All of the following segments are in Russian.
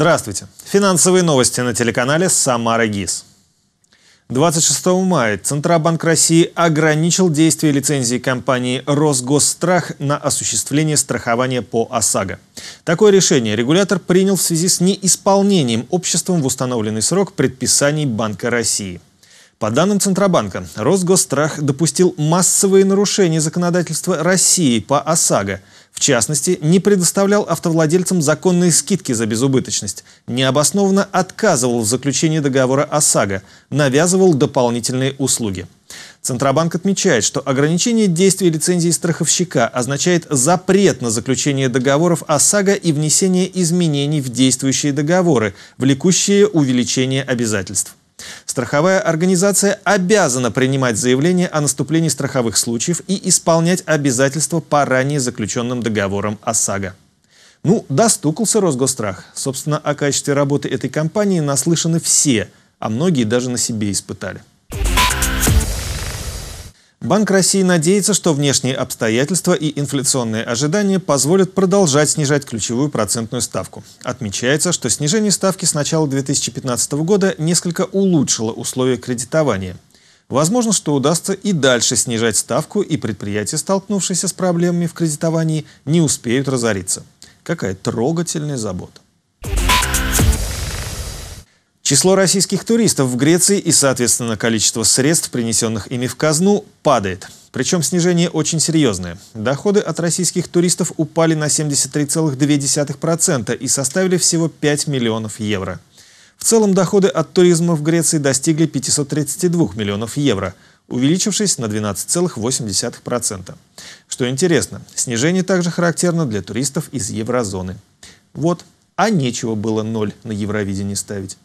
Здравствуйте. Финансовые новости на телеканале «Самара ГИС». 26 мая Центробанк России ограничил действие лицензии компании «Росгосстрах» на осуществление страхования по ОСАГО. Такое решение регулятор принял в связи с неисполнением обществом в установленный срок предписаний Банка России – по данным Центробанка, Росгосстрах допустил массовые нарушения законодательства России по ОСАГО. В частности, не предоставлял автовладельцам законные скидки за безубыточность, необоснованно отказывал в заключении договора ОСАГО, навязывал дополнительные услуги. Центробанк отмечает, что ограничение действия лицензии страховщика означает запрет на заключение договоров ОСАГО и внесение изменений в действующие договоры, влекущие увеличение обязательств. Страховая организация обязана принимать заявление о наступлении страховых случаев и исполнять обязательства по ранее заключенным договорам ОСАГО. Ну, достукался Росгострах. Собственно, о качестве работы этой компании наслышаны все, а многие даже на себе испытали. Банк России надеется, что внешние обстоятельства и инфляционные ожидания позволят продолжать снижать ключевую процентную ставку. Отмечается, что снижение ставки с начала 2015 года несколько улучшило условия кредитования. Возможно, что удастся и дальше снижать ставку, и предприятия, столкнувшиеся с проблемами в кредитовании, не успеют разориться. Какая трогательная забота. Число российских туристов в Греции и, соответственно, количество средств, принесенных ими в казну, падает. Причем снижение очень серьезное. Доходы от российских туристов упали на 73,2% и составили всего 5 миллионов евро. В целом доходы от туризма в Греции достигли 532 миллионов евро, увеличившись на 12,8%. Что интересно, снижение также характерно для туристов из еврозоны. Вот, а нечего было ноль на Евровидении ставить.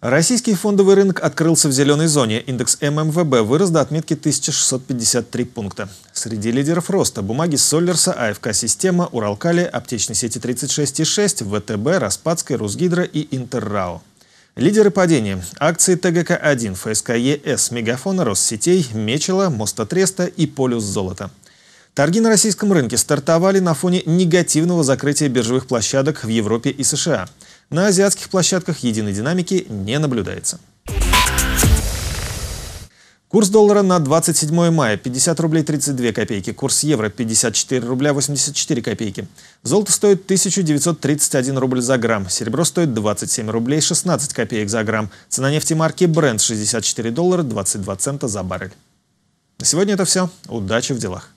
Российский фондовый рынок открылся в зеленой зоне. Индекс ММВБ вырос до отметки 1653 пункта. Среди лидеров роста бумаги Соллерса, АФК «Система», Уралкали, аптечной сети 36,6, ВТБ, Распадской, Русгидро и Интеррао. Лидеры падения – акции ТГК-1, ФСК ЕС, Мегафона, Россетей, Мечела, Мостотреста и Полюс Золота – Торги на российском рынке стартовали на фоне негативного закрытия биржевых площадок в Европе и США. На азиатских площадках единой динамики не наблюдается. Курс доллара на 27 мая 50 рублей 32 копейки, курс евро 54 рубля 84 копейки. Золото стоит 1931 рубль за грамм, серебро стоит 27 рублей 16 копеек за грамм. Цена нефти марки Brent 64 доллара 22 цента за баррель. На сегодня это все. Удачи в делах.